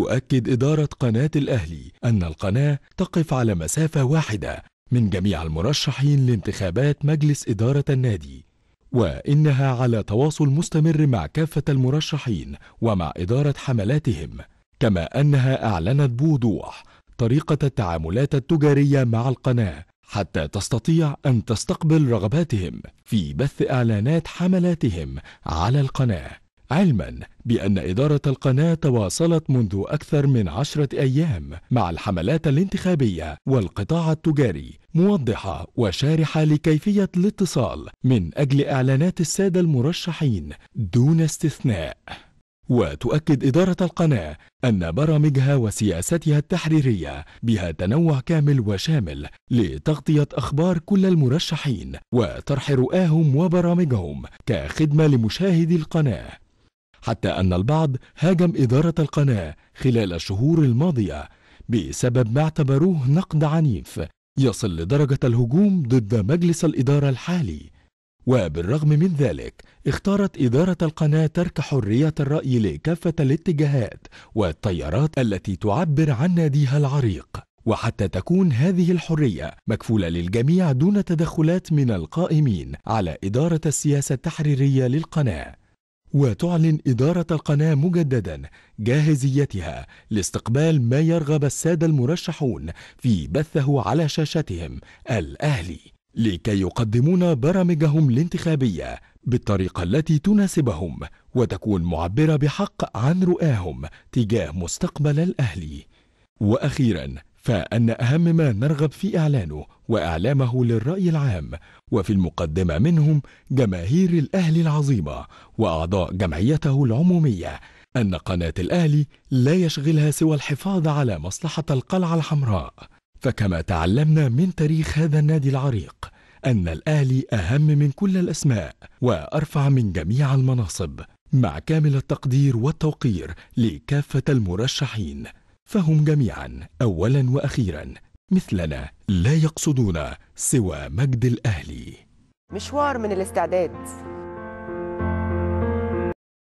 تؤكد إدارة قناة الأهلي أن القناة تقف على مسافة واحدة من جميع المرشحين لانتخابات مجلس إدارة النادي وإنها على تواصل مستمر مع كافة المرشحين ومع إدارة حملاتهم كما أنها أعلنت بوضوح طريقة التعاملات التجارية مع القناة حتى تستطيع أن تستقبل رغباتهم في بث إعلانات حملاتهم على القناة علما بأن إدارة القناة تواصلت منذ أكثر من عشرة أيام مع الحملات الانتخابية والقطاع التجاري موضحة وشارحة لكيفية الاتصال من أجل إعلانات السادة المرشحين دون استثناء وتؤكد إدارة القناة أن برامجها وسياستها التحريرية بها تنوع كامل وشامل لتغطية أخبار كل المرشحين وطرح رؤاهم وبرامجهم كخدمة لمشاهدي القناة حتى أن البعض هاجم إدارة القناة خلال الشهور الماضية بسبب ما اعتبروه نقد عنيف يصل لدرجة الهجوم ضد مجلس الإدارة الحالي وبالرغم من ذلك اختارت إدارة القناة ترك حرية الرأي لكافة الاتجاهات والتيارات التي تعبر عن ناديها العريق وحتى تكون هذه الحرية مكفولة للجميع دون تدخلات من القائمين على إدارة السياسة التحريرية للقناة وتعلن إدارة القناة مجددا جاهزيتها لاستقبال ما يرغب السادة المرشحون في بثه على شاشتهم الأهلي لكي يقدمون برامجهم الانتخابية بالطريقة التي تناسبهم وتكون معبرة بحق عن رؤاهم تجاه مستقبل الأهلي وأخيرا فأن أهم ما نرغب في إعلانه وإعلامه للرأي العام وفي المقدمة منهم جماهير الأهل العظيمة وأعضاء جمعيته العمومية أن قناة الأهلي لا يشغلها سوى الحفاظ على مصلحة القلعة الحمراء فكما تعلمنا من تاريخ هذا النادي العريق أن الأهلي أهم من كل الأسماء وأرفع من جميع المناصب مع كامل التقدير والتوقير لكافة المرشحين فهم جميعا اولا واخيرا مثلنا لا يقصدون سوى مجد الاهلي مشوار من الاستعداد